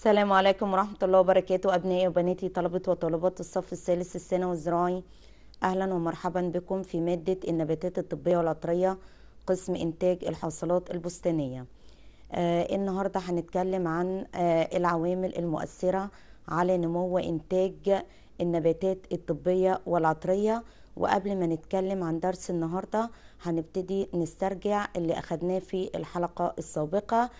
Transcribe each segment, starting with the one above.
السلام عليكم ورحمة الله وبركاته أبنائي وبناتي طلبة وطالبات الصف الثالث الثانوي الزراعي أهلا ومرحبا بكم في مادة النباتات الطبية والعطرية قسم إنتاج الحاصلات البستانية آه النهاردة هنتكلم عن آه العوامل المؤثرة على نمو إنتاج النباتات الطبية والعطرية وقبل ما نتكلم عن درس النهاردة هنبتدي نسترجع اللي أخدناه في الحلقة السابقة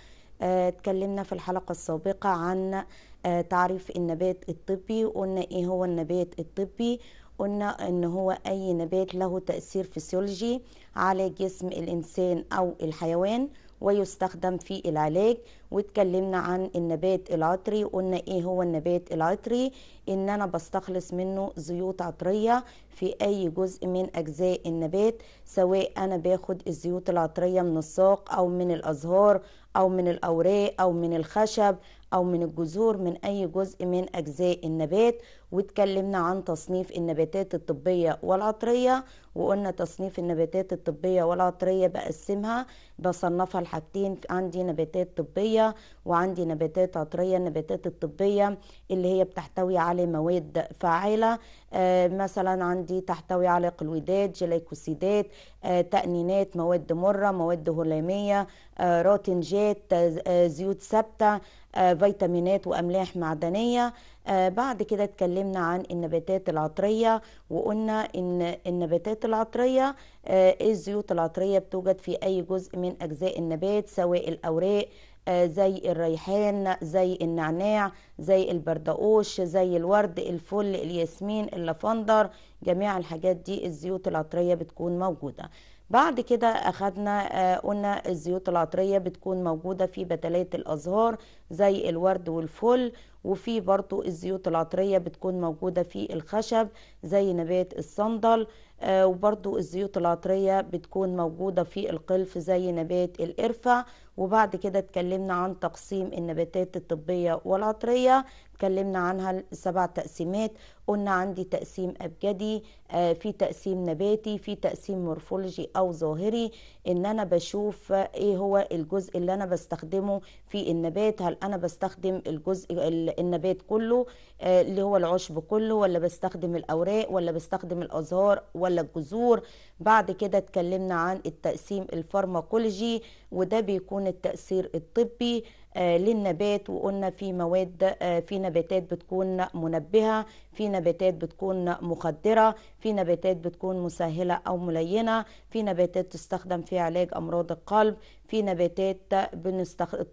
اتكلمنا آه، في الحلقة السابقة عن آه، تعريف النبات الطبي قلنا ايه هو النبات الطبي قلنا ان هو اي نبات له تأثير فسيولوجي على جسم الانسان او الحيوان ويستخدم في العلاج واتكلمنا عن النبات العطري قلنا ايه هو النبات العطري ان انا بستخلص منه زيوت عطرية في اي جزء من اجزاء النبات سواء انا باخد الزيوت العطرية من الساق او من الازهار او من الاوراق او من الخشب او من الجذور من اي جزء من اجزاء النبات واتكلمنا عن تصنيف النباتات الطبية والعطرية وقلنا تصنيف النباتات الطبية والعطرية بقسمها بصنفها لحاجتين عندي نباتات طبية وعندي نباتات عطرية النباتات الطبية اللي هي بتحتوي على مواد فعالة آه، مثلا عندي تحتوي على قلويدات جليكوسيدات آه، تأنينات مواد مرة مواد هلامية آه، روتنجات زيوت ثابتة فيتامينات وأملاح معدنية بعد كده اتكلمنا عن النباتات العطرية وقلنا إن النباتات العطرية الزيوت العطرية بتوجد في أي جزء من أجزاء النبات سواء الأوراق آه، زي الريحان زي النعناع زي البردقوش زي الورد الفل الياسمين اللافندر جميع الحاجات دي الزيوت العطرية بتكون موجودة بعد كده اخدنا آه، قلنا الزيوت العطريه بتكون موجوده في بتلات الازهار زي الورد والفل وفي برضو الزيوت العطرية بتكون موجودة في الخشب زي نبات الصندل آه، وبرضو الزيوت العطرية بتكون موجودة في القلف زي نبات القرفة وبعد كده اتكلمنا عن تقسيم النباتات الطبية والعطرية اتكلمنا عنها سبع تقسيمات قلنا عندي تقسيم أبجدي آه، في تقسيم نباتي في تقسيم مورفولوجي أو ظاهري إن أنا بشوف إيه هو الجزء اللي أنا بستخدمه في النبات هل أنا بستخدم الجزء النبات كله آه، اللي هو العشب كله ولا بستخدم الاوراق ولا بستخدم الازهار ولا الجذور بعد كده اتكلمنا عن التقسيم الفارماكولوجي وده بيكون التأثير الطبي آه، للنبات وقلنا في مواد آه، في نباتات بتكون منبهة في نباتات بتكون مخدرة في نباتات بتكون مسهلة أو ملينة في نباتات تستخدم في علاج أمراض القلب في نباتات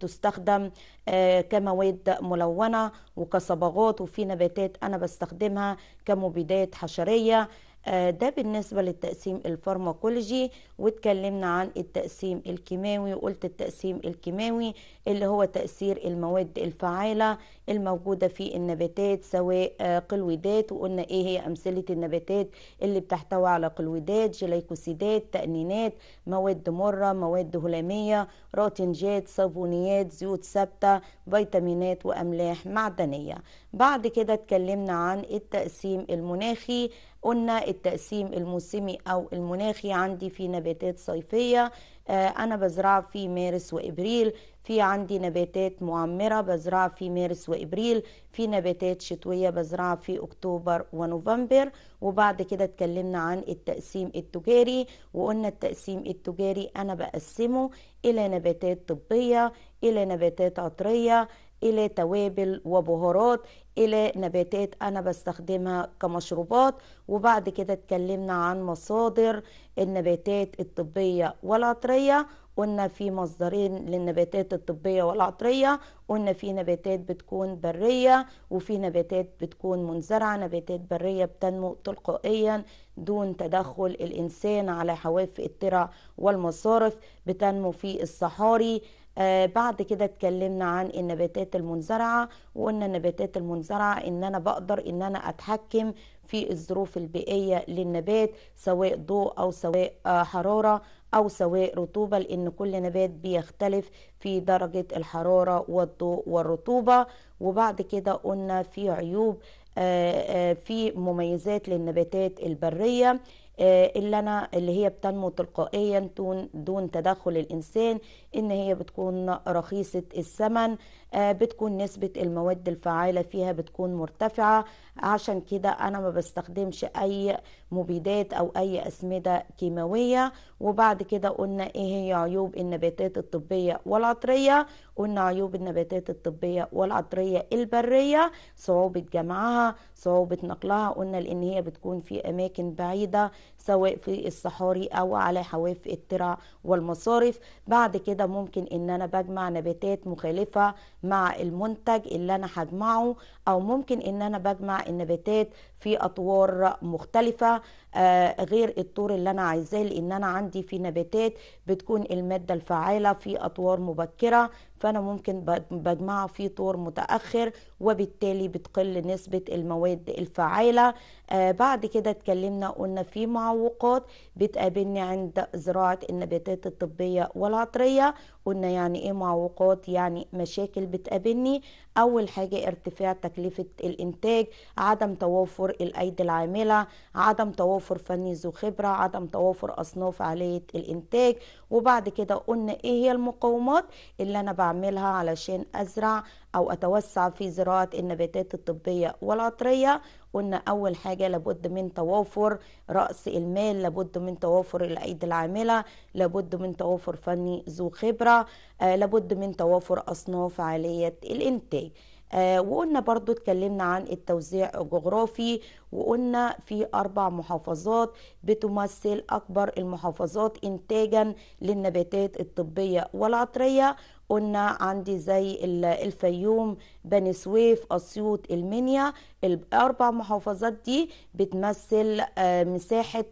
تستخدم آه، كمواد ملونة وكصبغات وفي نباتات أنا بستخدمها كمبيدات حشرية آه، ده بالنسبة للتقسيم الفارماكولوجي واتكلمنا عن التقسيم الكيماوي وقلت التقسيم الكيماوي اللي هو تأثير المواد الفعالة الموجودة في النباتات سواء آه، قلويدات وقلنا ايه هي أمثلة النباتات اللي بتحتوي على قلويدات جليكوسيدات تأنينات مواد مرة مواد هلامية راتنجات صابونيات زيوت ثابتة فيتامينات وأملاح معدنية بعد كده اتكلمنا عن التقسيم المناخي قلنا التقسيم الموسمي أو المناخي عندي في نباتات صيفية آه، أنا بزرع في مارس وإبريل في عندي نباتات معمرة بزرع في مارس وإبريل في نباتات شتوية بزرع في أكتوبر ونوفمبر وبعد كده اتكلمنا عن التقسيم التجاري وقلنا التقسيم التجاري أنا بقسمه إلى نباتات طبية إلى نباتات عطرية الى توابل وبهارات الى نباتات انا بستخدمها كمشروبات وبعد كده اتكلمنا عن مصادر النباتات الطبيه والعطريه قلنا في مصدرين للنباتات الطبية والعطرية قلنا في نباتات بتكون برية وفي نباتات بتكون منزرعة نباتات برية بتنمو تلقائيا دون تدخل الإنسان على حواف الترع والمصارف بتنمو في الصحاري آه، بعد كده اتكلمنا عن النباتات المنزرعة وقلنا النباتات المنزرعة ان انا بقدر ان انا اتحكم في الظروف البيئية للنبات سواء ضوء او سواء آه، حرارة او سواء رطوبة لان كل نبات بيختلف في درجة الحرارة والضوء والرطوبة وبعد كده قلنا في عيوب آه، في مميزات للنباتات البرية اللي انا اللي هي بتنمو تلقائيا دون تدخل الانسان ان هي بتكون رخيصه الثمن آه، بتكون نسبه المواد الفعاله فيها بتكون مرتفعه عشان كده انا ما بستخدمش اي مبيدات او اي اسمده كيماويه وبعد كده قلنا ايه هي عيوب النباتات الطبيه والعطريه قلنا عيوب النباتات الطبيه والعطريه البريه صعوبه جمعها صعوبه نقلها قلنا لان هي بتكون في اماكن بعيده سواء في الصحاري او على حواف الترع والمصارف بعد كده كده ممكن ان انا بجمع نباتات مخالفة مع المنتج اللي انا هجمعه او ممكن ان انا بجمع النباتات في اطوار مختلفه آه، غير الطور اللي انا عايزاه لان انا عندي في نباتات بتكون الماده الفعاله في اطوار مبكره فانا ممكن بجمعها في طور متاخر وبالتالي بتقل نسبه المواد الفعاله آه، بعد كده اتكلمنا قلنا في معوقات بتقابلني عند زراعه النباتات الطبيه والعطريه قلنا يعني ايه معوقات يعني مشاكل بتقابلني اول حاجة ارتفاع تكلفة الانتاج عدم توافر الايدي العاملة عدم توافر ذو خبرة عدم توافر اصناف عالية الانتاج وبعد كده قلنا ايه هي المقومات اللي انا بعملها علشان ازرع او اتوسع في زراعه النباتات الطبيه والعطريه قلنا اول حاجه لابد من توافر راس المال لابد من توافر الايدي العامله لابد من توافر فني ذو خبره آه، لابد من توافر اصناف عاليه الانتاج آه، وقلنا برضو اتكلمنا عن التوزيع الجغرافي وقلنا في أربع محافظات بتمثل أكبر المحافظات إنتاجا للنباتات الطبية والعطرية قلنا عندي زي الفيوم بني سويف اسيوط المنيا الاربع محافظات دي بتمثل آه، مساحه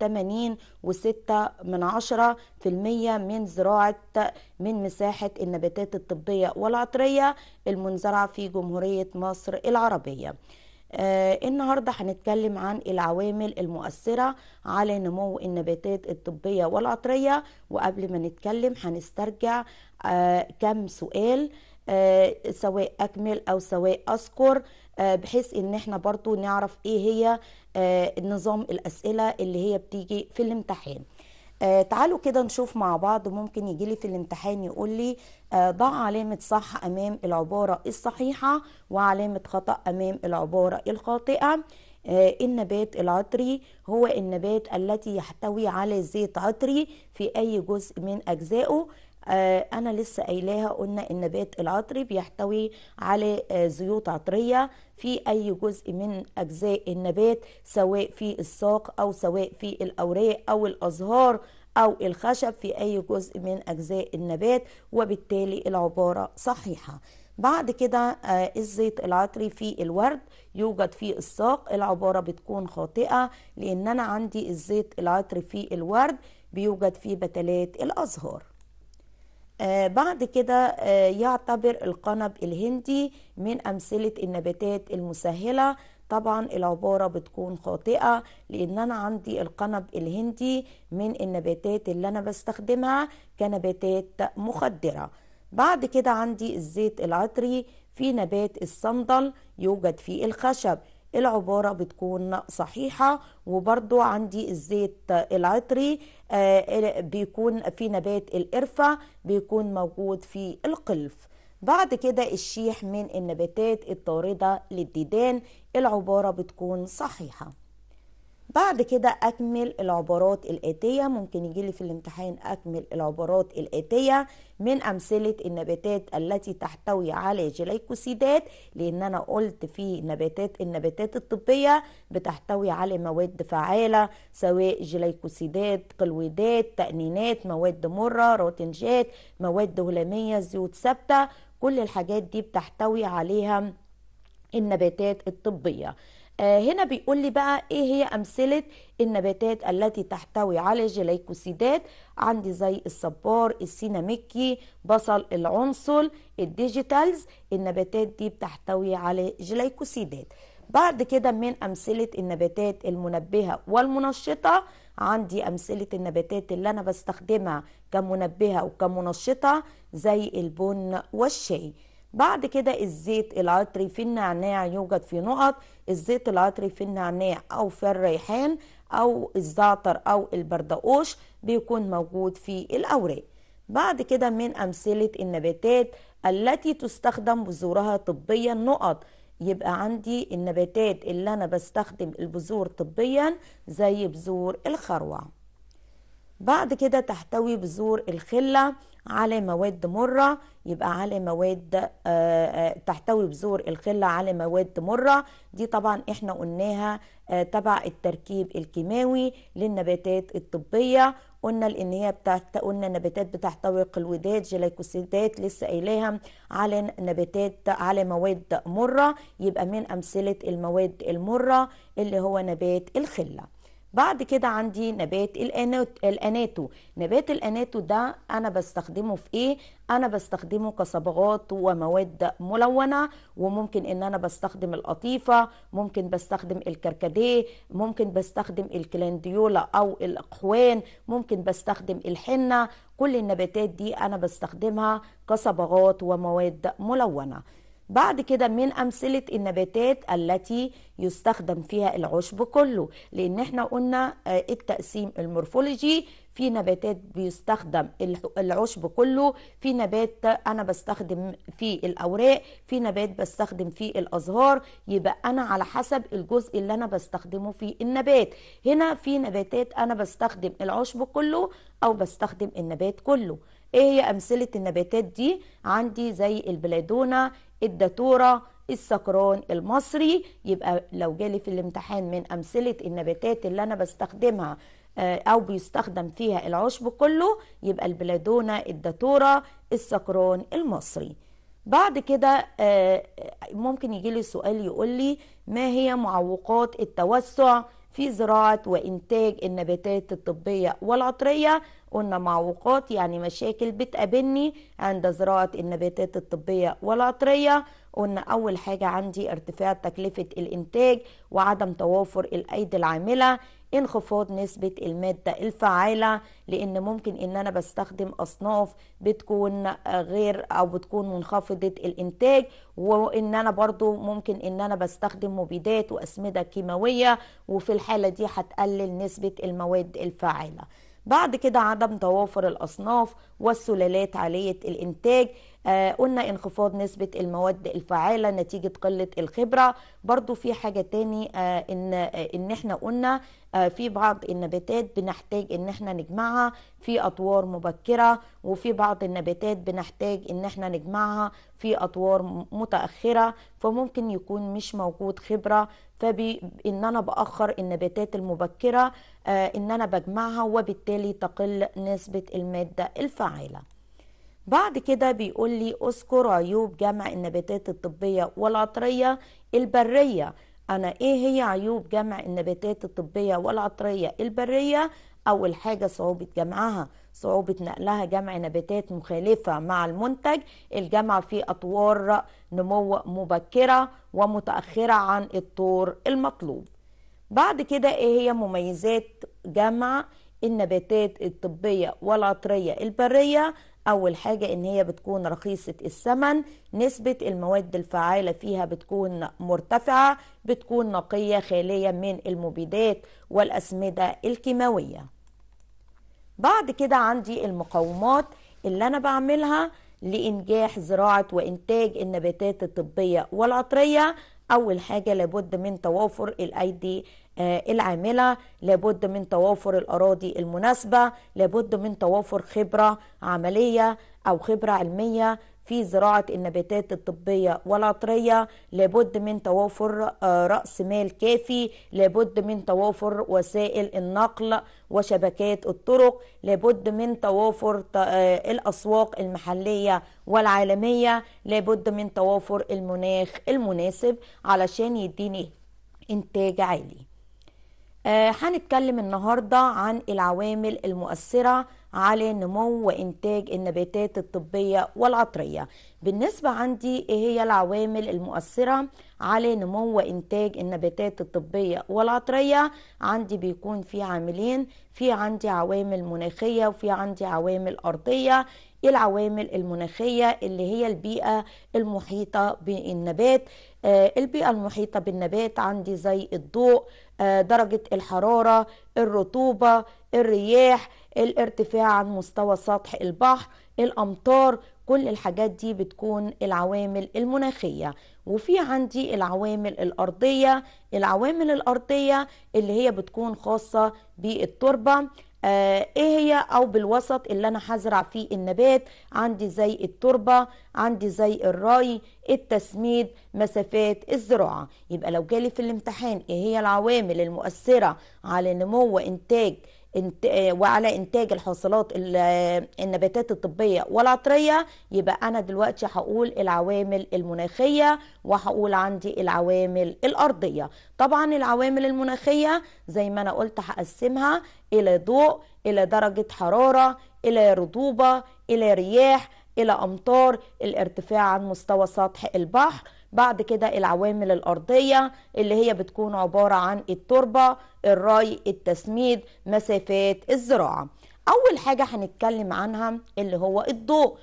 80 وستة من عشرة في المية من زراعة من مساحة النباتات الطبية والعطرية المنزرعة في جمهورية مصر العربية آه النهارده هنتكلم عن العوامل المؤثرة على نمو النباتات الطبية والعطرية وقبل ما نتكلم هنسترجع آه، كم سؤال آه، سواء اكمل او سواء اذكر آه، بحيث ان احنا برضو نعرف ايه هي نظام الاسئله اللي هي بتيجي في الامتحان تعالوا كده نشوف مع بعض ممكن يجي لي في الامتحان يقول لي ضع علامة صح أمام العبارة الصحيحة وعلامة خطأ أمام العبارة الخاطئة النبات العطري هو النبات التي يحتوي على زيت عطري في أي جزء من أجزائه آه، انا لسه قايلاها قلنا النبات العطري بيحتوي على آه، زيوت عطريه في اي جزء من اجزاء النبات سواء في الساق او سواء في الاوراق او الازهار او الخشب في اي جزء من اجزاء النبات وبالتالي العباره صحيحه بعد كده آه، الزيت العطري في الورد يوجد في الساق العبارة بتكون خاطئة لأن أنا عندي الزيت العطري في الورد بيوجد في بتلات الأزهار آه، بعد كده آه، يعتبر القنب الهندي من أمثلة النباتات المسهلة طبعا العبارة بتكون خاطئة لأن أنا عندي القنب الهندي من النباتات اللي أنا بستخدمها كنباتات مخدرة بعد كده عندي الزيت العطري في نبات الصندل يوجد في الخشب العبارة بتكون صحيحة وبرضو عندي الزيت العطري آه، بيكون في نبات القرفة بيكون موجود في القلف بعد كده الشيح من النباتات الطاردة للديدان العبارة بتكون صحيحة بعد كده اكمل العبارات الاتيه ممكن يجي لي في الامتحان اكمل العبارات الاتيه من امثله النباتات التي تحتوي على جليكوسيدات لان انا قلت في نباتات النباتات الطبيه بتحتوي على مواد فعاله سواء جليكوسيدات قلويدات تأنينات مواد مره روتنجات مواد هلاميه زيوت ثابته كل الحاجات دي بتحتوي عليها النباتات الطبيه آه، هنا بيقول لي بقى ايه هي امثله النباتات التي تحتوي على الجليكوسيدات عندي زي الصبار السيناميكي بصل العنصل الديجيتالز النباتات دي بتحتوي على جليكوسيدات بعد كده من امثله النباتات المنبهه والمنشطه عندي امثله النباتات اللي انا بستخدمها كمنبهه وكمنشطه زي البن والشاي بعد كده الزيت العطري في النعناع يوجد في نقط الزيت العطري في النعناع او في الريحان او الزعتر او البردقوش بيكون موجود في الاوراق بعد كده من امثله النباتات التي تستخدم بذورها طبيا نقط يبقى عندي النباتات اللي انا بستخدم البذور طبيا زي بذور الخروع بعد كده تحتوي بذور الخلة على مواد مرة يبقى على مواد آه، آه، تحتوي بذور الخلة على مواد مرة دي طبعا احنا قلناها آه، تبع التركيب الكيماوي للنباتات الطبية قلنا لان هي بتحت... قلنا نباتات بتحتوي قلودات جليكوسيدات لسه قايلاها على نباتات على مواد مره يبقى من امثله المواد المره اللي هو نبات الخله بعد كده عندي نبات الاناتو نبات الاناتو ده انا بستخدمه في ايه انا بستخدمه كصبغات ومواد ملونه وممكن ان انا بستخدم القطيفه ممكن بستخدم الكركديه ممكن بستخدم الكلانديولا او الاقحوان ممكن بستخدم الحنه كل النباتات دي انا بستخدمها كصبغات ومواد ملونه بعد كده من أمثلة النباتات التي يستخدم فيها العشب كله لأن احنا قلنا آه، التقسيم المورفولوجي في نباتات بيستخدم العشب كله في نبات أنا بستخدم في الأوراق في نبات بستخدم في الأزهار يبقى أنا على حسب الجزء اللي أنا بستخدمه في النبات هنا في نباتات أنا بستخدم العشب كله أو بستخدم النبات كله ايه هي امثله النباتات دي عندي زي البلادونه الداتوره السكران المصري يبقى لو جالي في الامتحان من امثله النباتات اللي انا بستخدمها آه، او بيستخدم فيها العشب كله يبقى البلادونه الداتوره السكران المصري بعد كده آه، ممكن يجي لي سؤال يقول لي ما هي معوقات التوسع في زراعه وانتاج النباتات الطبيه والعطريه قلنا معوقات يعني مشاكل بتقابلني عند زراعة النباتات الطبية والعطرية قلنا أول حاجة عندي ارتفاع تكلفة الإنتاج وعدم توافر الأيدي العاملة انخفاض نسبة المادة الفعالة لأن ممكن إن أنا بستخدم أصناف بتكون غير أو بتكون منخفضة الإنتاج وإن أنا برضو ممكن إن أنا بستخدم مبيدات وأسمدة كيماوية وفي الحالة دي هتقلل نسبة المواد الفعالة بعد كده عدم توافر الأصناف والسلالات عالية الإنتاج آه، قلنا انخفاض نسبة المواد الفعالة نتيجة قلة الخبرة برضو في حاجة تاني آه، ان, آه، إن احنا قلنا في بعض النباتات بنحتاج ان احنا نجمعها في اطوار مبكرة وفي بعض النباتات بنحتاج ان احنا نجمعها في اطوار متأخرة فممكن يكون مش موجود خبرة فان انا باخر النباتات المبكرة ان انا بجمعها وبالتالي تقل نسبة المادة الفعالة بعد كده بيقول لي اذكر عيوب جمع النباتات الطبية والعطرية البرية انا ايه هي عيوب جمع النباتات الطبية والعطرية البرية اول حاجة صعوبة جمعها صعوبة نقلها جمع نباتات مخالفة مع المنتج الجمع في اطوار نمو مبكرة ومتأخرة عن الطور المطلوب بعد كده ايه هي مميزات جمع النباتات الطبية والعطرية البرية أول حاجة إن هي بتكون رخيصة الثمن نسبة المواد الفعالة فيها بتكون مرتفعة بتكون نقية خالية من المبيدات والأسمدة الكيماوية بعد كده عندي المقومات اللي أنا بعملها لإنجاح زراعة وإنتاج النباتات الطبية والعطرية أول حاجة لابد من توافر الأيدي آه، العامله لابد من توافر الاراضي المناسبه لابد من توافر خبره عمليه او خبره علميه في زراعة النباتات الطبية والعطرية لابد من توافر آه، رأس مال كافي لابد من توافر وسائل النقل وشبكات الطرق لابد من توافر آه، الأسواق المحلية والعالمية لابد من توافر المناخ المناسب علشان يديني إنتاج عالي آه، هنتكلم النهاردة عن العوامل المؤثرة على نمو وإنتاج النباتات الطبية والعطرية بالنسبة عندي إيه هي العوامل المؤثرة على نمو وإنتاج النباتات الطبية والعطرية عندي بيكون في عاملين في عندي عوامل مناخية وفي عندي عوامل أرضية إيه العوامل المناخية اللي هي البيئة المحيطة بالنبات آه، البيئة المحيطة بالنبات عندي زي الضوء آه، درجة الحرارة الرطوبة الرياح الارتفاع عن مستوى سطح البحر الأمطار كل الحاجات دي بتكون العوامل المناخية وفي عندي العوامل الأرضية العوامل الأرضية اللي هي بتكون خاصة بالتربة آه، ايه هي او بالوسط اللي انا هزرع فيه النبات عندي زي التربه عندي زي الري التسميد مسافات الزراعه يبقى لو جالي في الامتحان ايه هي العوامل المؤثره على نمو وانتاج آه، وعلى انتاج الحاصلات آه، النباتات الطبيه والعطريه يبقى انا دلوقتي هقول العوامل المناخيه وهقول عندي العوامل الارضيه طبعا العوامل المناخيه زي ما انا قلت هقسمها الى ضوء الى درجه حراره الى رطوبه الى رياح الى امطار الارتفاع عن مستوى سطح البحر بعد كده العوامل الأرضية اللي هي بتكون عبارة عن التربة الري التسميد مسافات الزراعة أول حاجة هنتكلم عنها اللي هو الضوء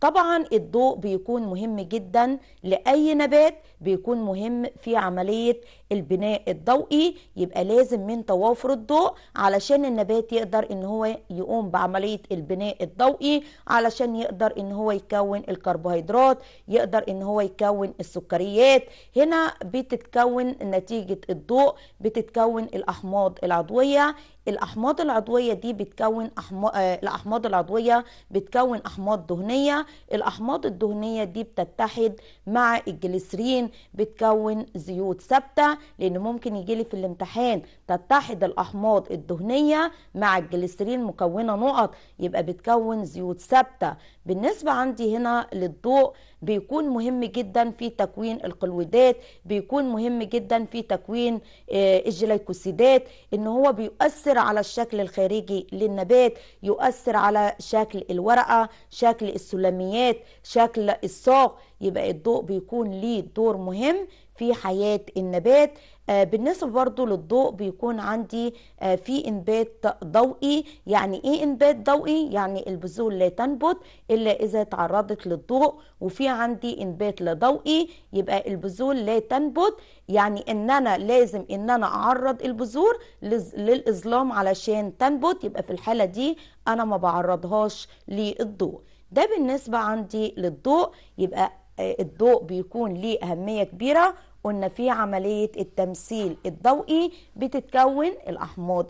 طبعا الضوء بيكون مهم جدا لأي نبات بيكون مهم في عملية البناء الضوئي يبقى لازم من توافر الضوء علشان النبات يقدر ان هو يقوم بعملية البناء الضوئي علشان يقدر ان هو يكون الكربوهيدرات يقدر ان هو يكون السكريات هنا بتتكون نتيجة الضوء بتتكون الاحماض العضوية الاحماض العضويه دي بتكون أحما... آه، الاحماض العضويه بتكون احماض دهنيه الاحماض الدهنيه دي بتتحد مع الجليسرين بتكون زيوت ثابته لان ممكن يجي لي في الامتحان تتحد الاحماض الدهنيه مع الجليسرين مكونه نقط يبقى بتكون زيوت ثابته بالنسبة عندي هنا للضوء بيكون مهم جدا في تكوين القلويدات بيكون مهم جدا في تكوين آه، الجليكوسيدات ان هو بيؤثر على الشكل الخارجي للنبات يؤثر على شكل الورقة شكل السلميات شكل الساق يبقى الضوء بيكون ليه دور مهم في حياة النبات آه، بالنسبة برضو للضوء بيكون عندي آه، في انبات ضوئي يعني ايه انبات ضوئي يعني البذور لا تنبت الا اذا تعرضت للضوء وفي عندي انبات لضوئي يبقى البذور لا تنبت يعني ان انا لازم ان انا اعرض البذور للاظلام علشان تنبت يبقى في الحالة دي انا ما بعرضهاش للضوء ده بالنسبة عندي للضوء يبقى آه، الضوء بيكون ليه أهمية كبيرة قلنا في عملية التمثيل الضوئي بتتكون الأحماض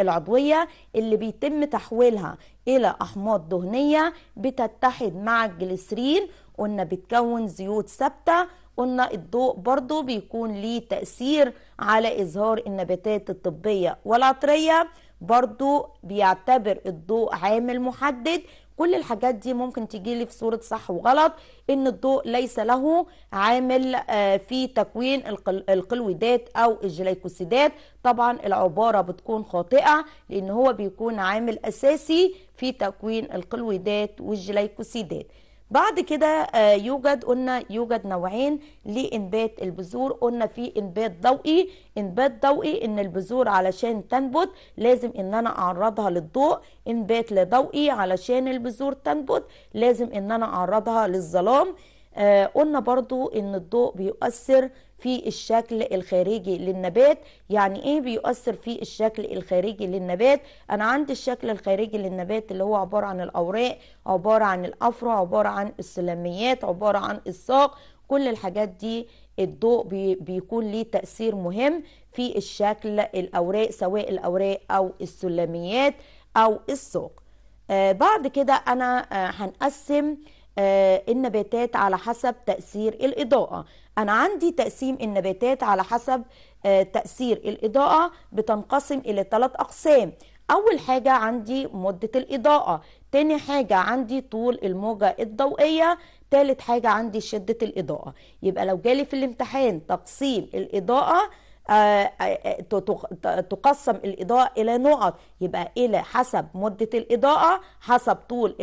العضوية اللي بيتم تحويلها إلى أحماض دهنية بتتحد مع الجليسرين قلنا بتكون زيوت ثابتة قلنا الضوء برضو بيكون ليه تأثير على إظهار النباتات الطبية والعطرية برضو بيعتبر الضوء عامل محدد كل الحاجات دي ممكن تيجي لي في صورة صح وغلط ان الضوء ليس له عامل آه، في تكوين القلويدات او الجليكوسيدات طبعا العبارة بتكون خاطئة لان هو بيكون عامل اساسي في تكوين القلويدات والجليكوسيدات بعد كده آه، يوجد قلنا يوجد نوعين لانبات البذور قلنا في انبات ضوئي انبات ضوئي ان البذور علشان تنبت لازم ان انا اعرضها للضوء انبات لضوئي علشان البذور تنبت لازم ان انا اعرضها للظلام آه، قلنا برضو ان الضوء بيؤثر في الشكل الخارجي للنبات يعني ايه بيؤثر في الشكل الخارجي للنبات انا عندي الشكل الخارجي للنبات اللي هو عبارة عن الاوراق عبارة عن الافرع عبارة عن السلميات عبارة عن الساق كل الحاجات دي الضوء بيكون ليه تأثير مهم في الشكل الأوراق سواء الأوراق أو السلميات أو الساق آه بعد كده أنا آه هنقسم آه النباتات على حسب تأثير الإضاءة أنا عندي تقسيم النباتات على حسب آه، تأثير الإضاءة بتنقسم إلى ثلاث أقسام أول حاجة عندي مدة الإضاءة تاني حاجة عندي طول الموجة الضوئية تالت حاجة عندي شدة الإضاءة يبقى لو جالي في الامتحان تقسيم الإضاءة آه، آه، تقسم الإضاءة إلى نقط يبقى إلى حسب مدة الإضاءة حسب طول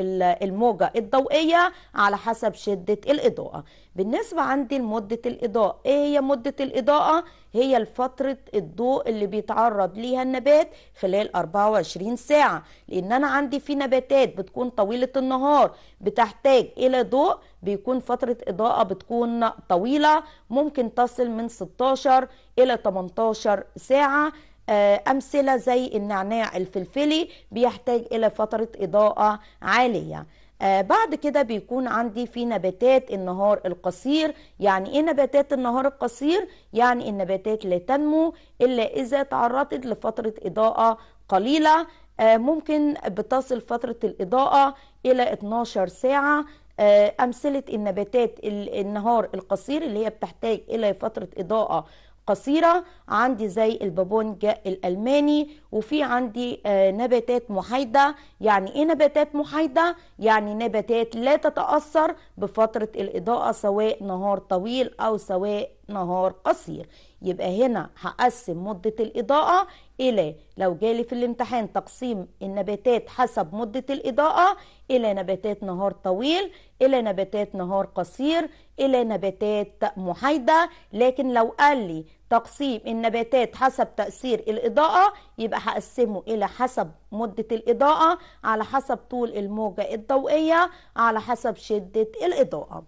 الموجة الضوئية على حسب شدة الإضاءة بالنسبة عندي لمدة الإضاءة إيه هي مدة الإضاءة؟ هي الفترة الضوء اللي بيتعرض ليها النبات خلال 24 ساعة لأن أنا عندي في نباتات بتكون طويلة النهار بتحتاج إلى ضوء بيكون فترة إضاءة بتكون طويلة ممكن تصل من 16 إلى 18 ساعة آه، أمثلة زي النعناع الفلفلي بيحتاج إلى فترة إضاءة عالية آه، بعد كده بيكون عندي في نباتات النهار القصير يعني ايه نباتات النهار القصير يعني النباتات لا تنمو الا اذا تعرضت لفتره اضاءه قليله آه، ممكن بتصل فتره الاضاءه الى 12 ساعه آه، امثله النباتات النهار القصير اللي هي بتحتاج الى فتره اضاءه قصيرة عندي زي البابونج الألماني وفي عندي آه، نباتات محايدة يعني إيه نباتات محايدة؟ يعني نباتات لا تتأثر بفترة الإضاءة سواء نهار طويل أو سواء نهار قصير يبقى هنا هقسم مدة الإضاءة إلى لو جالي في الامتحان تقسيم النباتات حسب مدة الإضاءة إلى نباتات نهار طويل إلى نباتات نهار قصير إلى نباتات محايدة لكن لو قال لي تقسيم النباتات حسب تأثير الإضاءة يبقى هقسمه إلى حسب مدة الإضاءة على حسب طول الموجة الضوئية على حسب شدة الإضاءة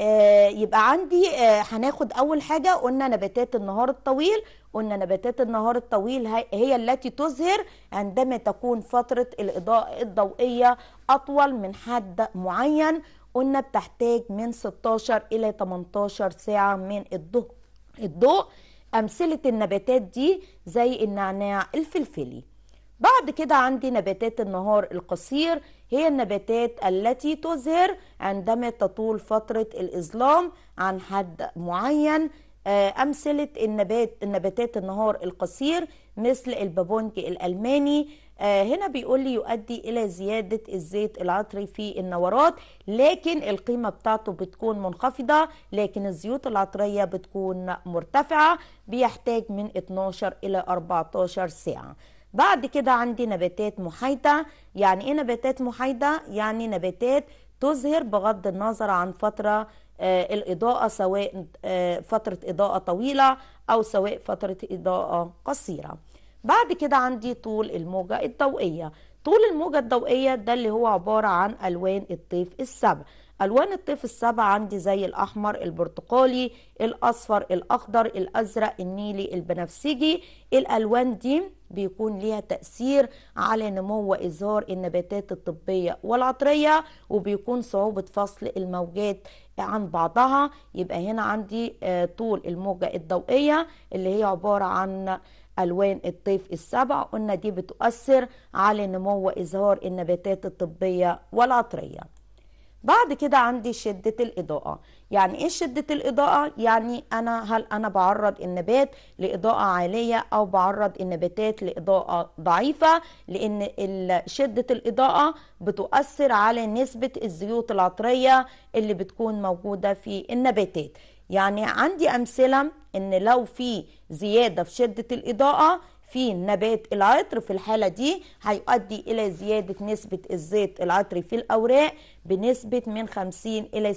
آه يبقى عندي آه هناخد أول حاجة قلنا نباتات النهار الطويل قلنا نباتات النهار الطويل هي التي تظهر عندما تكون فترة الإضاءة الضوئية أطول من حد معين قلنا بتحتاج من 16 إلى 18 ساعة من الظهر الضوء أمثلة النباتات دي زي النعناع الفلفلي بعد كده عندي نباتات النهار القصير هي النباتات التي تظهر عندما تطول فترة الإظلام عن حد معين آه، أمثلة النبات النباتات النهار القصير مثل البابونج الألماني آه، هنا بيقول لي يؤدي الى زياده الزيت العطري في النورات لكن القيمه بتاعته بتكون منخفضه لكن الزيوت العطريه بتكون مرتفعه بيحتاج من 12 الى 14 ساعه بعد كده عندي نباتات محايده يعني ايه نباتات محايده يعني نباتات تظهر بغض النظر عن فتره آه، الإضاءة سواء آه، فترة إضاءة طويلة أو سواء فترة إضاءة قصيرة بعد كده عندي طول الموجة الضوئية طول الموجة الضوئية ده اللي هو عبارة عن ألوان الطيف السبع ألوان الطيف السبع عندي زي الأحمر البرتقالي الأصفر الأخضر الأزرق النيلي البنفسجي الألوان دي بيكون ليها تأثير على نمو وإزهار النباتات الطبية والعطرية وبيكون صعوبة فصل الموجات عن بعضها يبقى هنا عندي آه، طول الموجة الضوئية اللي هي عبارة عن ألوان الطيف السبع قلنا دي بتؤثر على نمو وإزهار النباتات الطبية والعطرية بعد كده عندي شدة الإضاءة يعني إيه شدة الإضاءة؟ يعني أنا هل أنا بعرض النبات لإضاءة عالية أو بعرض النباتات لإضاءة ضعيفة لأن شدة الإضاءة بتؤثر على نسبة الزيوت العطرية اللي بتكون موجودة في النباتات يعني عندي امثله ان لو في زياده في شده الاضاءه في نبات العطر في الحالة دي هيؤدي إلى زيادة نسبة الزيت العطري في الأوراق بنسبة من 50 إلى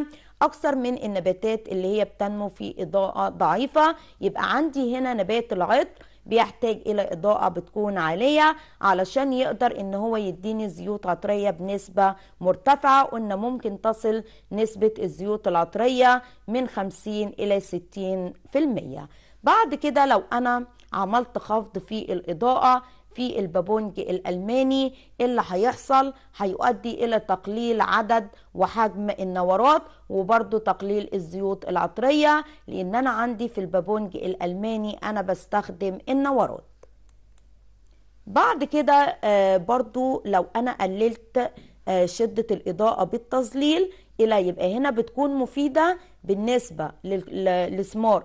60% أكثر من النباتات اللي هي بتنمو في إضاءة ضعيفة يبقى عندي هنا نبات العطر بيحتاج الى اضاءه بتكون عاليه علشان يقدر ان هو يديني زيوت عطريه بنسبه مرتفعه قلنا ممكن تصل نسبه الزيوت العطريه من 50 الى 60% بعد كده لو انا عملت خفض في الاضاءه في البابونج الألماني إيه اللي هيحصل هيؤدي إلى تقليل عدد وحجم النورات وبرضو تقليل الزيوت العطرية لأن أنا عندي في البابونج الألماني أنا بستخدم النورات بعد كده آه، برضو لو أنا قللت آه، شدة الإضاءة بالتظليل إلى يبقى هنا بتكون مفيدة بالنسبة للسمار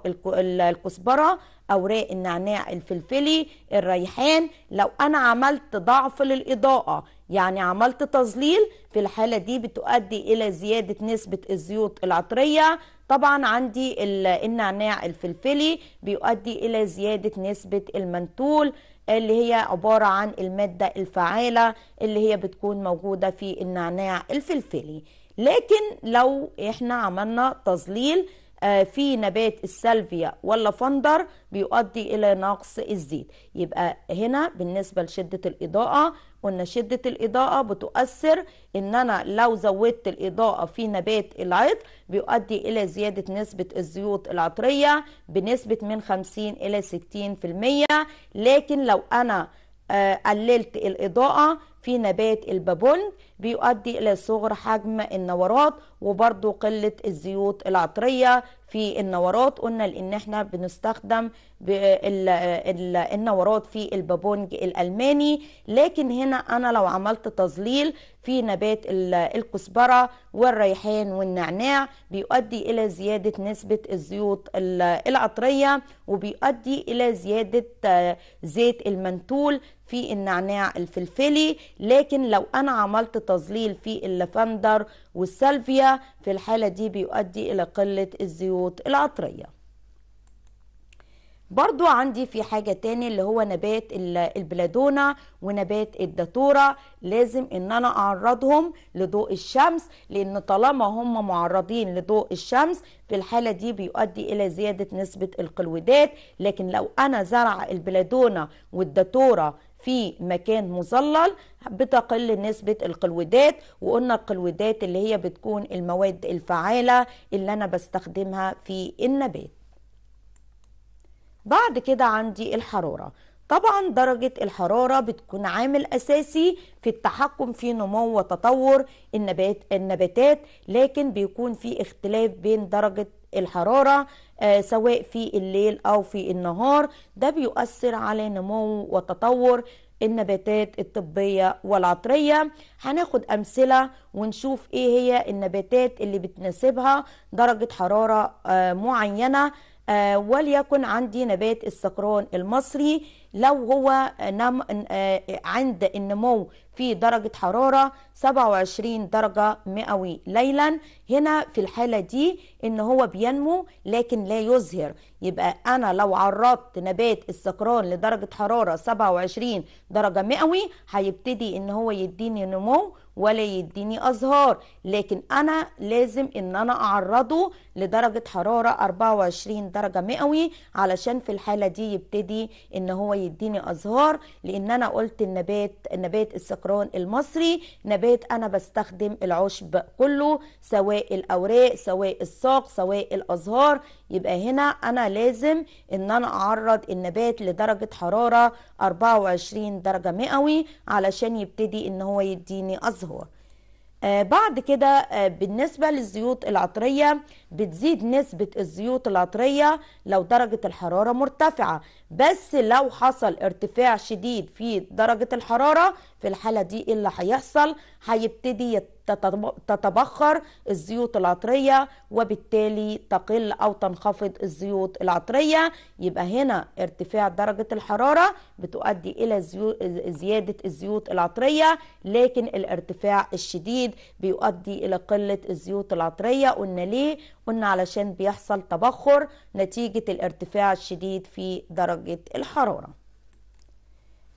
الكزبرة أوراق النعناع الفلفلي الريحان لو أنا عملت ضعف للإضاءة يعني عملت تظليل في الحالة دي بتؤدي إلى زيادة نسبة الزيوت العطرية طبعا عندي النعناع الفلفلي بيؤدي إلى زيادة نسبة المنتول اللي هي عبارة عن المادة الفعالة اللي هي بتكون موجودة في النعناع الفلفلي لكن لو احنا عملنا تظليل آه، في نبات السلفيا ولا فندر بيؤدي الى نقص الزيت يبقى هنا بالنسبه لشده الاضاءه قلنا شده الاضاءه بتؤثر ان انا لو زودت الاضاءه في نبات العطر بيؤدي الى زياده نسبه الزيوت العطريه بنسبه من 50 الى 60% لكن لو انا آه، قللت الاضاءه في نبات البابونج بيؤدي إلى صغر حجم النورات وبرضو قلة الزيوت العطرية في النورات قلنا لأن احنا بنستخدم النورات في البابونج الألماني لكن هنا أنا لو عملت تظليل في نبات الكزبرة والريحان والنعناع بيؤدي إلى زيادة نسبة الزيوت العطرية وبيؤدي إلى زيادة آه، زيت المنتول في النعناع الفلفلي لكن لو انا عملت تظليل في اللافندر والسلفيا في الحالة دي بيؤدي الى قلة الزيوت العطرية برضو عندي في حاجة تاني اللي هو نبات البلادونة ونبات الداتورة لازم ان انا اعرضهم لضوء الشمس لان طالما هم معرضين لضوء الشمس في الحالة دي بيؤدي الى زيادة نسبة القلودات لكن لو انا زرع البلادونة والداتورة في مكان مظلل بتقل نسبة القلويدات وقلنا القلويدات اللي هي بتكون المواد الفعالة اللي أنا بستخدمها في النبات بعد كده عندي الحرارة طبعا درجة الحرارة بتكون عامل أساسي في التحكم في نمو وتطور النبات النباتات لكن بيكون في اختلاف بين درجة الحرارة آه، سواء في الليل أو في النهار ده بيؤثر على نمو وتطور النباتات الطبية والعطرية هناخد أمثلة ونشوف إيه هي النباتات اللي بتناسبها درجة حرارة آه، معينة آه، وليكن عندي نبات السكران المصري لو هو نم آه، عند النمو في درجة حرارة 27 درجة مئوي ليلا هنا في الحالة دي ان هو بينمو لكن لا يزهر يبقى انا لو عرضت نبات السكران لدرجة حرارة 27 درجة مئوي هيبتدي ان هو يديني نمو ولا يديني ازهار لكن انا لازم ان انا اعرضه لدرجة حرارة 24 درجة مئوي علشان في الحالة دي يبتدي ان هو يديني ازهار لان انا قلت النبات نبات السكران المصري نبات انا بستخدم العشب كله سواء الاوراق سواء الساق سواء الازهار يبقى هنا انا لازم ان انا اعرض النبات لدرجة حرارة 24 درجة مئوي علشان يبتدي ان هو يديني ازهر آه بعد كده آه بالنسبة للزيوت العطرية بتزيد نسبة الزيوت العطرية لو درجة الحرارة مرتفعة بس لو حصل ارتفاع شديد في درجة الحرارة في الحالة دي إيه اللي هيحصل هيبتدي يتطلع تتبخر الزيوت العطرية وبالتالي تقل أو تنخفض الزيوت العطرية يبقى هنا ارتفاع درجة الحرارة بتؤدي إلى زيادة الزيوت العطرية لكن الارتفاع الشديد بيؤدي إلى قلة الزيوت العطرية قلنا ليه؟ قلنا علشان بيحصل تبخر نتيجة الارتفاع الشديد في درجة الحرارة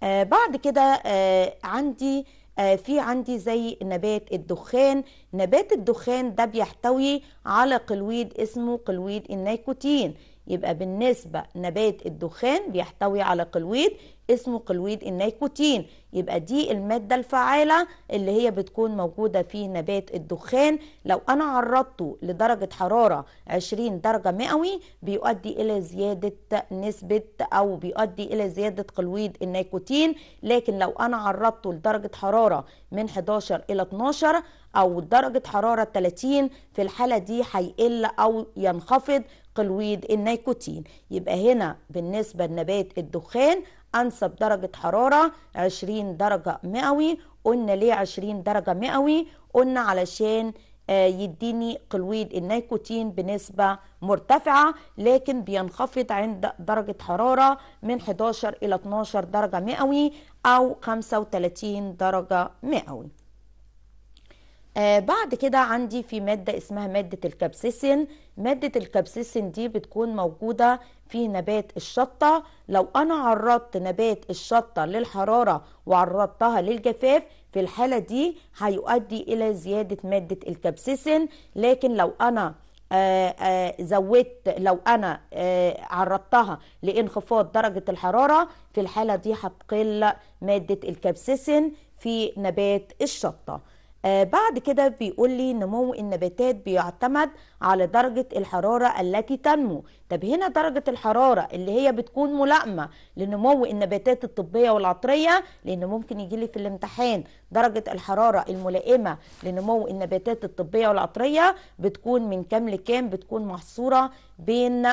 آه بعد كده آه عندي آه، في عندي زي نبات الدخان نبات الدخان ده بيحتوي على قلويد اسمه قلويد النيكوتين يبقى بالنسبة نبات الدخان بيحتوي على قلويد اسمه قلويد النيكوتين يبقى دي المادة الفعالة اللي هي بتكون موجودة في نبات الدخان لو أنا عرضته لدرجة حرارة 20 درجة مئوي بيؤدي إلى زيادة نسبة أو بيؤدي إلى زيادة قلويد النيكوتين لكن لو أنا عرضته لدرجة حرارة من 11 إلى 12 او درجه حراره 30 في الحاله دي هيقل او ينخفض قلويد النيكوتين يبقى هنا بالنسبه لنبات الدخان انسب درجه حراره 20 درجه مئوي قلنا ليه 20 درجه مئوي قلنا علشان آه، يديني قلويد النيكوتين بنسبة مرتفعة لكن بينخفض عند درجة حرارة من 11 إلى 12 درجة مئوي أو 35 درجة مئوي آه بعد كده عندي في مادة اسمها مادة الكابسيسين مادة الكابسيسين دي بتكون موجودة في نبات الشطة لو أنا عرضت نبات الشطة للحرارة وعرضتها للجفاف في الحالة دي هيؤدي إلى زيادة مادة الكابسيسين لكن لو أنا آآ آه، آآ آه، زودت لو انا آه، عرضتها لانخفاض درجه الحراره في الحاله دي هتقل ماده الكابسيسين في نبات الشطه آه، بعد كده بيقول لي نمو النباتات بيعتمد على درجة الحرارة التي تنمو طب هنا درجة الحرارة اللي هي بتكون ملائمة لنمو النباتات الطبية والعطرية لأن ممكن يجي لي في الامتحان درجة الحرارة الملائمة لنمو النباتات الطبية والعطرية بتكون من كام لكام بتكون محصورة بين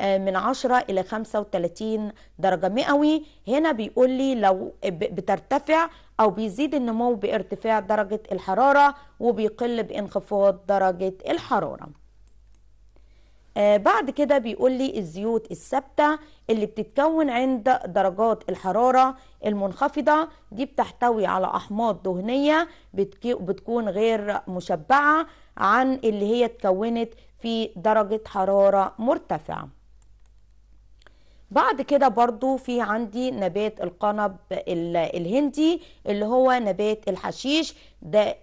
من 10 إلى 35 درجة مئوي هنا بيقول لي لو بترتفع أو بيزيد النمو بارتفاع درجة الحرارة وبيقل بانخفاض درجة الحرارة آه، بعد كده بيقول لي الزيوت الثابته اللي بتتكون عند درجات الحراره المنخفضه دي بتحتوي على احماض دهنيه بتكون غير مشبعه عن اللي هي اتكونت في درجه حراره مرتفعه بعد كده برضو في عندي نبات القنب الهندي اللي هو نبات الحشيش ده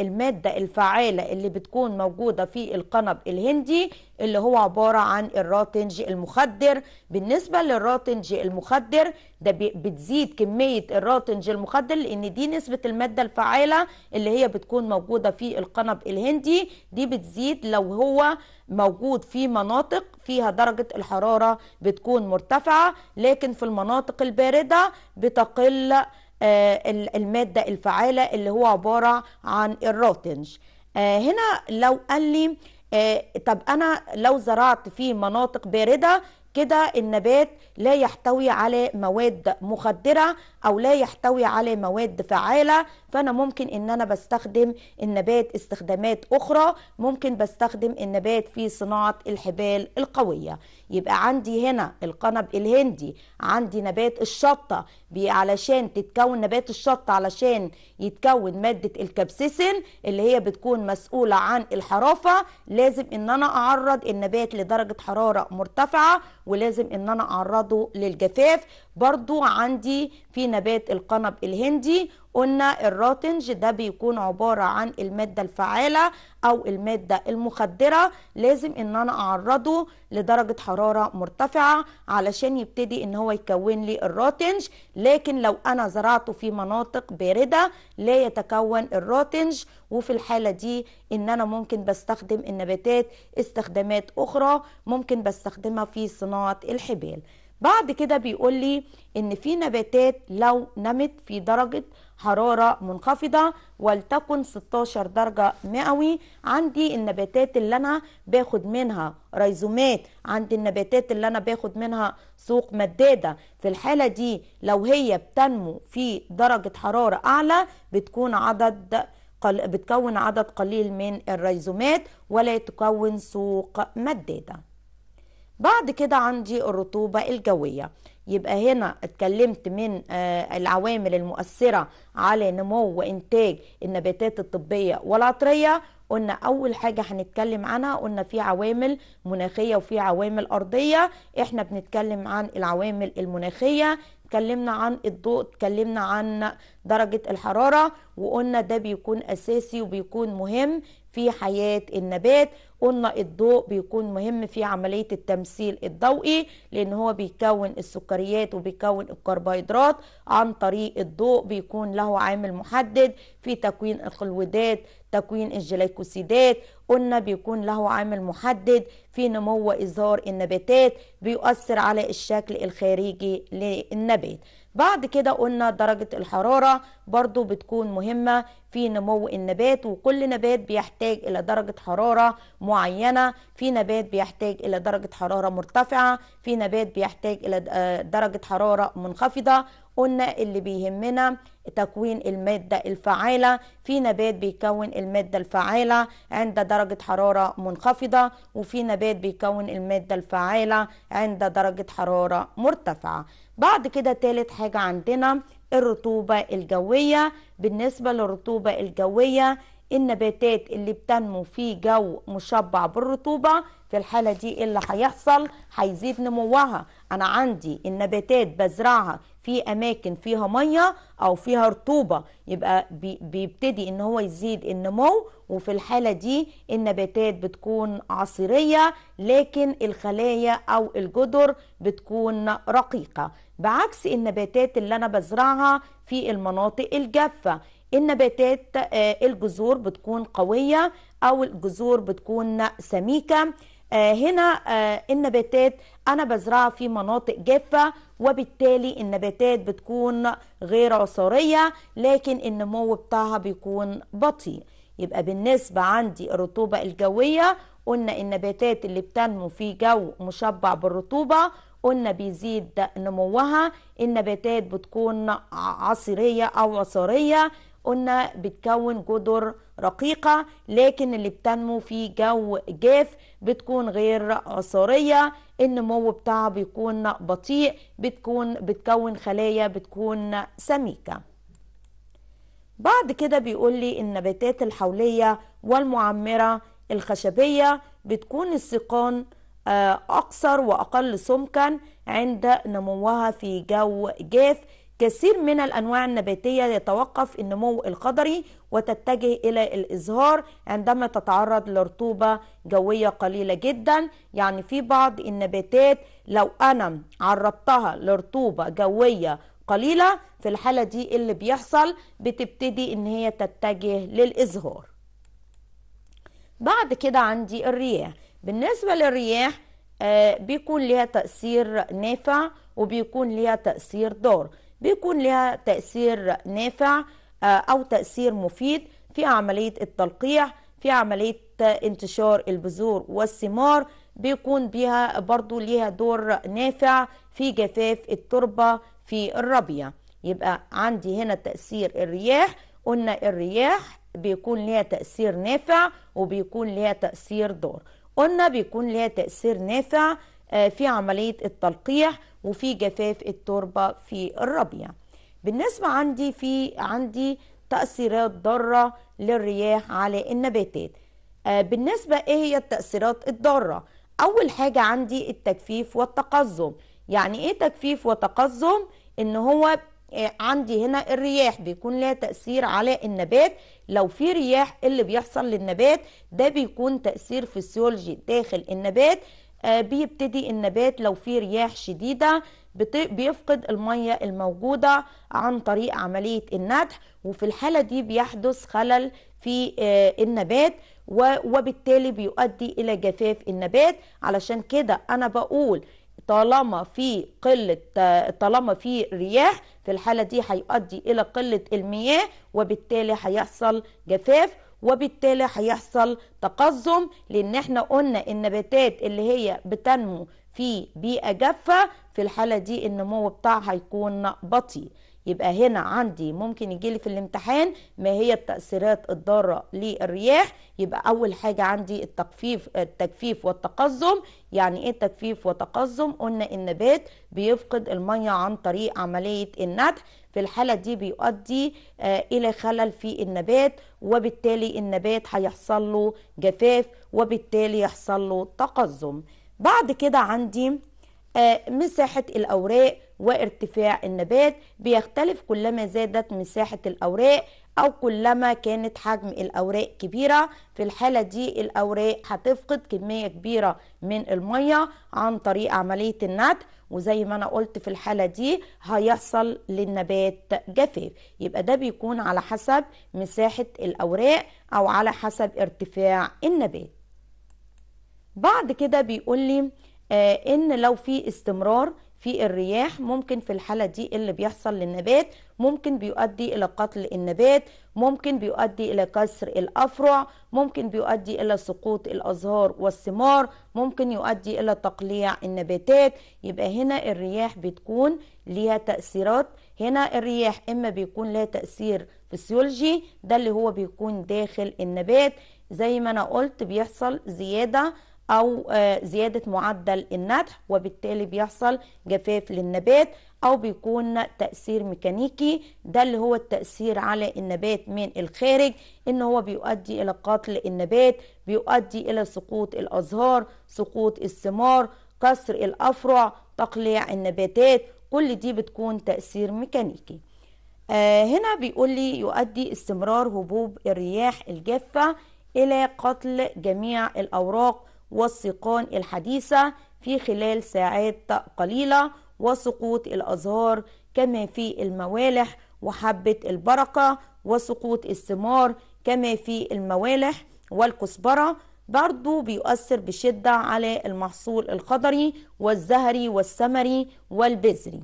المادة الفعالة اللي بتكون موجودة في القنب الهندي اللي هو عبارة عن الراتنج المخدر بالنسبة للراتنج المخدر ده بتزيد كمية الراتنج المخدر لأن دي نسبة المادة الفعالة اللي هي بتكون موجودة في القنب الهندي دي بتزيد لو هو موجود في مناطق فيها درجة الحرارة بتكون مرتفعة لكن في المناطق الباردة بتقل آه، المادة الفعالة اللي هو عبارة عن الروتنج آه، هنا لو قال لي آه، طب أنا لو زرعت في مناطق باردة كده النبات لا يحتوي على مواد مخدرة أو لا يحتوي على مواد فعالة فأنا ممكن إن أنا بستخدم النبات استخدامات أخرى ممكن بستخدم النبات في صناعة الحبال القوية يبقى عندي هنا القنب الهندي عندي نبات الشطة علشان تتكون نبات الشط علشان يتكون مادة الكابسيسين اللي هي بتكون مسؤولة عن الحرافة لازم ان انا اعرض النبات لدرجة حرارة مرتفعة ولازم ان انا اعرضه للجفاف برضو عندي في نبات القنب الهندي قلنا الراتنج ده بيكون عبارة عن المادة الفعالة أو المادة المخدرة لازم إن أنا أعرضه لدرجة حرارة مرتفعة علشان يبتدي إن هو يكون لي الراتنج لكن لو أنا زرعته في مناطق باردة لا يتكون الراتنج وفي الحالة دي إن أنا ممكن بستخدم النباتات استخدامات أخرى ممكن بستخدمها في صناعة الحبال بعد كده بيقول لي ان في نباتات لو نمت في درجة حرارة منخفضة ولتكن 16 درجة مئوي عندي النباتات اللي انا باخد منها ريزومات عندي النباتات اللي انا باخد منها سوق مدادة في الحالة دي لو هي بتنمو في درجة حرارة اعلى بتكون عدد بتكون عدد قليل من الريزومات ولا تكون سوق مداده بعد كده عندي الرطوبة الجوية يبقى هنا اتكلمت من آه، العوامل المؤثرة على نمو وإنتاج النباتات الطبية والعطرية قلنا أول حاجة هنتكلم عنها قلنا في عوامل مناخية وفي عوامل أرضية احنا بنتكلم عن العوامل المناخية اتكلمنا عن الضوء اتكلمنا عن درجة الحرارة وقلنا ده بيكون أساسي وبيكون مهم في حياة النبات قلنا الضوء بيكون مهم في عملية التمثيل الضوئي لأن هو بيكون السكريات وبيكون الكربوهيدرات عن طريق الضوء بيكون له عامل محدد في تكوين الخلودات تكوين الجلايكوسيدات قلنا بيكون له عامل محدد في نمو وإزهار النباتات بيؤثر على الشكل الخارجي للنبات بعد كده قلنا درجة الحرارة برضو بتكون مهمة في نمو النبات وكل نبات بيحتاج إلى درجة حرارة معينة في نبات بيحتاج إلى درجة حرارة مرتفعة في نبات بيحتاج إلى آه، درجة حرارة منخفضة قلنا اللي بيهمنا تكوين المادة الفعالة في نبات بيكون المادة الفعالة عند درجة حرارة منخفضة وفي نبات بيكون المادة الفعالة عند درجة حرارة مرتفعة بعد كده تالت حاجة عندنا الرطوبة الجوية بالنسبة للرطوبة الجوية النباتات اللي بتنمو في جو مشبع بالرطوبة في الحالة دي إيه اللي هيحصل هيزيد نموها انا عندي النباتات بزرعها في اماكن فيها ميه او فيها رطوبه يبقى بيبتدي ان هو يزيد النمو وفي الحاله دي النباتات بتكون عصيريه لكن الخلايا او الجدر بتكون رقيقه بعكس النباتات اللي انا بزرعها في المناطق الجافه النباتات آه، الجذور بتكون قويه او الجذور بتكون سميكه آه، هنا آه، النباتات انا بزرعها في مناطق جافه وبالتالي النباتات بتكون غير عصاريه لكن النمو بتاعها بيكون بطيء يبقى بالنسبه عندي الرطوبه الجويه قلنا النباتات اللي بتنمو في جو مشبع بالرطوبه قلنا بيزيد نموها النباتات بتكون عصيريه او عصاريه قلنا بتكون جدر رقيقة لكن اللي بتنمو في جو جاف بتكون غير عصارية النمو بتاعها بيكون بطيء بتكون بتكون خلايا بتكون سميكة بعد كده بيقول لي النباتات الحولية والمعمرة الخشبية بتكون السقان آه، أقصر وأقل سمكا عند نموها في جو جاف كثير من الأنواع النباتية يتوقف النمو القدري وتتجه إلى الإزهار عندما تتعرض لرطوبة جوية قليلة جدا يعني في بعض النباتات لو أنا عرضتها لرطوبة جوية قليلة في الحالة دي اللي بيحصل بتبتدي إن هي تتجه للإزهار بعد كده عندي الرياح بالنسبة للرياح آه، بيكون ليها تأثير نافع وبيكون ليها تأثير ضار بيكون لها تأثير نافع آه، أو تأثير مفيد في عملية التلقيح في عملية انتشار البذور والثمار بيكون بها برضو ليها دور نافع في جفاف التربة في الربيع يبقى عندي هنا تأثير الرياح قلنا الرياح بيكون ليها تأثير نافع وبيكون ليها تأثير دور قلنا بيكون ليها تأثير نافع آه، في عملية التلقيح وفي جفاف التربة في الربيع بالنسبة عندي في عندي تأثيرات ضارة للرياح على النباتات آه، بالنسبة ايه هي التأثيرات الضارة اول حاجة عندي التجفيف والتقزم يعني ايه تجفيف وتقزم ان هو آه، عندي هنا الرياح بيكون لها تأثير على النبات لو في رياح اللي بيحصل للنبات ده بيكون تأثير فسيولوجي داخل النبات آه، بيبتدي النبات لو في رياح شديدة بيفقد المية الموجودة عن طريق عملية النتح وفي الحالة دي بيحدث خلل في آه، النبات وبالتالي بيؤدي إلى جفاف النبات علشان كده أنا بقول طالما في قلة آه، طالما في رياح في الحالة دي هيؤدي إلى قلة المياه وبالتالي هيحصل جفاف وبالتالي هيحصل تقزم لان احنا قلنا النباتات اللي هي بتنمو في بيئة جافة في الحالة دي النمو بتاعها هيكون بطيء يبقى هنا عندي ممكن يجيلي في الامتحان ما هي التأثيرات الضارة للرياح يبقى أول حاجة عندي التجفيف التجفيف والتقزم يعني إيه تجفيف وتقزم قلنا النبات بيفقد المية عن طريق عملية الندح في الحالة دي بيؤدي آه، إلى خلل في النبات وبالتالي النبات هيحصل له جفاف وبالتالي يحصل له تقزم بعد كده عندي آه، مساحة الأوراق وارتفاع النبات بيختلف كلما زادت مساحة الأوراق أو كلما كانت حجم الأوراق كبيرة في الحالة دي الأوراق هتفقد كمية كبيرة من المية عن طريق عملية النتح وزي ما انا قلت في الحاله دي هيحصل للنبات جفاف يبقى ده بيكون على حسب مساحه الاوراق او على حسب ارتفاع النبات بعد كده بيقول لي آه ان لو في استمرار في الرياح ممكن في الحالة دي اللي بيحصل للنبات ممكن بيؤدي إلى قتل النبات ممكن بيؤدي إلى كسر الأفرع ممكن بيؤدي إلى سقوط الأزهار والثمار ممكن يؤدي إلى تقليع النباتات يبقى هنا الرياح بتكون ليها تأثيرات هنا الرياح إما بيكون لها تأثير فسيولوجي ده اللي هو بيكون داخل النبات زي ما أنا قلت بيحصل زيادة أو آه، زيادة معدل النتح وبالتالي بيحصل جفاف للنبات أو بيكون تأثير ميكانيكي ده اللي هو التأثير على النبات من الخارج إن هو بيؤدي إلى قتل النبات بيؤدي إلى سقوط الأزهار سقوط الثمار كسر الأفرع تقليع النباتات كل دي بتكون تأثير ميكانيكي آه هنا بيقول لي يؤدي استمرار هبوب الرياح الجافة إلى قتل جميع الأوراق والسيقان الحديثة في خلال ساعات قليلة وسقوط الأزهار كما في الموالح وحبة البركة وسقوط الثمار كما في الموالح والكزبرة برضو بيؤثر بشدة على المحصول الخضري والزهري والسمري والبذري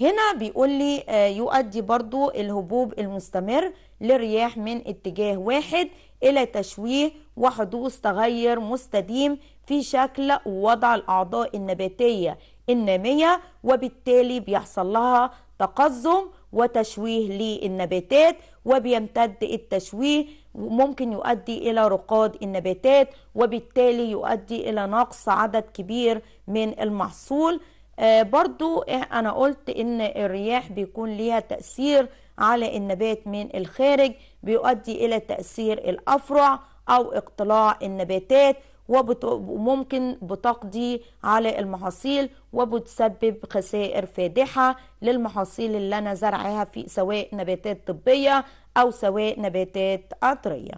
هنا بيقول لي آه، يؤدي برضو الهبوب المستمر للرياح من اتجاه واحد إلى تشويه وحدوث تغير مستديم في شكل ووضع الأعضاء النباتية النامية وبالتالي بيحصل لها تقزم وتشويه للنباتات وبيمتد التشويه ممكن يؤدي إلى رقاد النباتات وبالتالي يؤدي إلى نقص عدد كبير من المحصول آه برضو إيه، أنا قلت إن الرياح بيكون ليها تأثير على النبات من الخارج بيؤدي إلى تأثير الأفرع أو اقتلاع النباتات وممكن بتقضي على المحاصيل وبتسبب خسائر فادحة للمحاصيل اللي أنا زرعها في سواء نباتات طبية أو سواء نباتات عطرية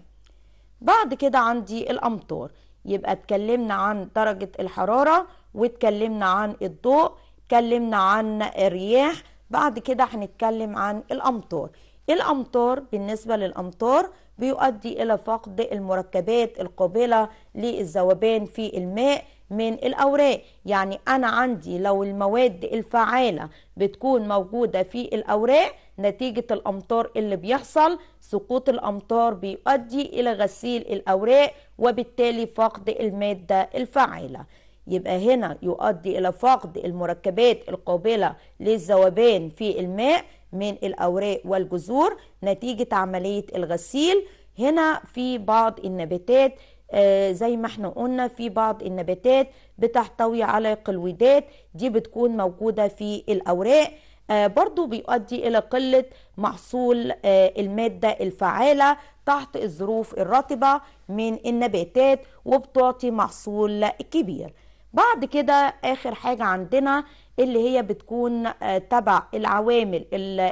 بعد كده عندي الأمطار يبقى اتكلمنا عن درجة الحرارة واتكلمنا عن الضوء اتكلمنا عن الرياح بعد كده هنتكلم عن الأمطار الأمطار بالنسبة للأمطار بيؤدي إلى فقد المركبات القابلة للذوبان في الماء من الأوراق يعني أنا عندي لو المواد الفعالة بتكون موجودة في الأوراق نتيجة الأمطار اللي بيحصل سقوط الأمطار بيؤدي إلى غسيل الأوراق وبالتالي فقد المادة الفعالة يبقى هنا يؤدي إلى فقد المركبات القابلة للذوبان في الماء من الأوراق والجذور نتيجة عملية الغسيل هنا في بعض النباتات آه زي ما احنا قلنا في بعض النباتات بتحتوي على قلويدات دي بتكون موجودة في الأوراق آه برضو بيؤدي إلى قلة محصول آه المادة الفعالة تحت الظروف الرطبة من النباتات وبتعطي محصول كبير بعد كده اخر حاجه عندنا اللي هي بتكون آه، تبع العوامل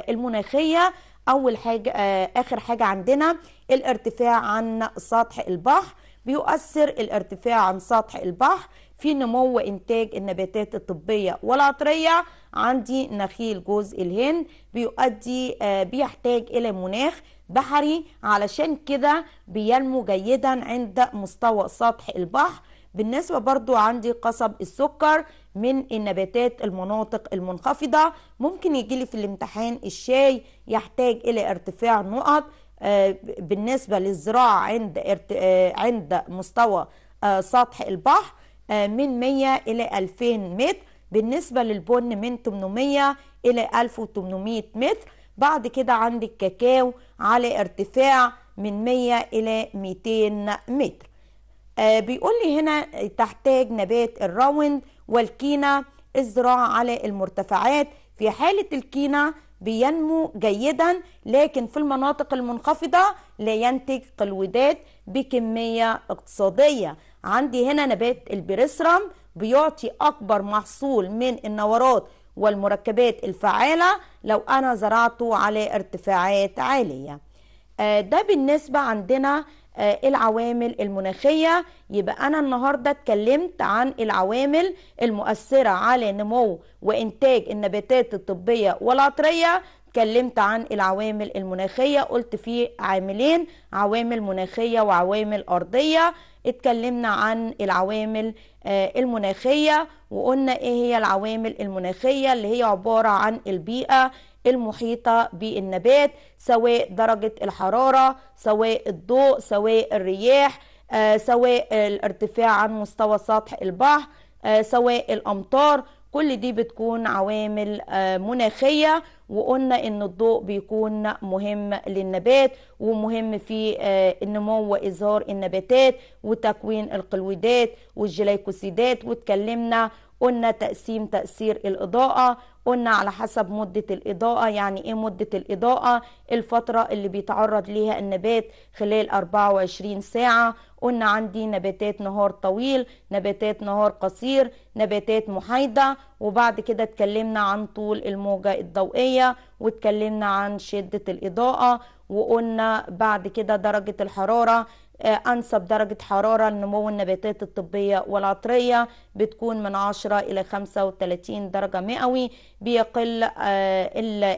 المناخيه اول حاجه آه، اخر حاجه عندنا الارتفاع عن سطح البحر بيؤثر الارتفاع عن سطح البحر في نمو انتاج النباتات الطبيه والعطريه عندي نخيل جوز الهند بيؤدي آه، بيحتاج الى مناخ بحري علشان كده بينمو جيدا عند مستوى سطح البحر بالنسبة برضو عندي قصب السكر من النباتات المناطق المنخفضة ممكن يجيلي في الامتحان الشاي يحتاج إلى ارتفاع نقط آه، بالنسبة للزراعة عند آه، عند مستوى آه، سطح البحر من 100 إلى 2000 متر بالنسبة للبن من 800 إلى 1800 متر بعد كده عندي الكاكاو على ارتفاع من 100 إلى 200 متر آه، بيقول لي هنا تحتاج نبات الراوند والكينا الزراعة على المرتفعات في حالة الكينا بينمو جيدا لكن في المناطق المنخفضة لا ينتج قلودات بكمية اقتصادية عندي هنا نبات البريسرم بيعطي أكبر محصول من النورات والمركبات الفعالة لو أنا زرعته على ارتفاعات عالية آه، ده بالنسبة عندنا آه، العوامل المناخية يبقى أنا النهاردة اتكلمت عن العوامل المؤثرة على نمو وإنتاج النباتات الطبية والعطرية اتكلمت عن العوامل المناخية قلت في عاملين عوامل مناخية وعوامل أرضية اتكلمنا عن العوامل آه، المناخية وقلنا ايه هي العوامل المناخية اللي هي عبارة عن البيئة المحيطة بالنبات سواء درجة الحرارة سواء الضوء سواء الرياح آه، سواء الارتفاع عن مستوى سطح البحر آه، سواء الأمطار كل دي بتكون عوامل آه، مناخية وقلنا ان الضوء بيكون مهم للنبات ومهم في النمو وإزهار النباتات وتكوين القلويدات والجليكوسيدات وتكلمنا قلنا تقسيم تأثير الإضاءة قلنا على حسب مدة الإضاءة يعني إيه مدة الإضاءة الفترة اللي بيتعرض ليها النبات خلال 24 ساعة قلنا عندي نباتات نهار طويل نباتات نهار قصير نباتات محايدة وبعد كده اتكلمنا عن طول الموجة الضوئية واتكلمنا عن شدة الإضاءة وقلنا بعد كده درجة الحرارة آه، أنسب درجة حرارة لنمو النباتات الطبية والعطرية بتكون من 10 إلى 35 درجة مئوي بيقل آه،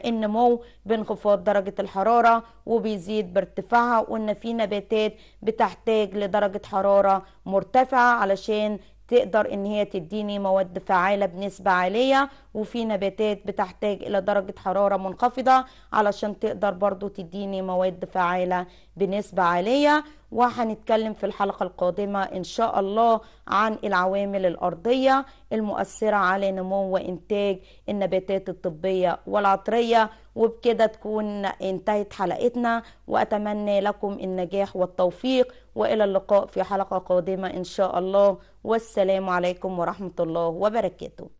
النمو بانخفاض درجة الحرارة وبيزيد بارتفاعها وإن في نباتات بتحتاج لدرجة حرارة مرتفعة علشان تقدر ان هي تديني مواد فعالة بنسبة عالية وفي نباتات بتحتاج الى درجة حرارة منخفضة علشان تقدر برضو تديني مواد فعالة بنسبة عالية وهنتكلم في الحلقة القادمة إن شاء الله عن العوامل الأرضية المؤثرة على نمو وإنتاج النباتات الطبية والعطرية وبكده تكون انتهت حلقتنا وأتمنى لكم النجاح والتوفيق وإلى اللقاء في حلقة قادمة إن شاء الله والسلام عليكم ورحمة الله وبركاته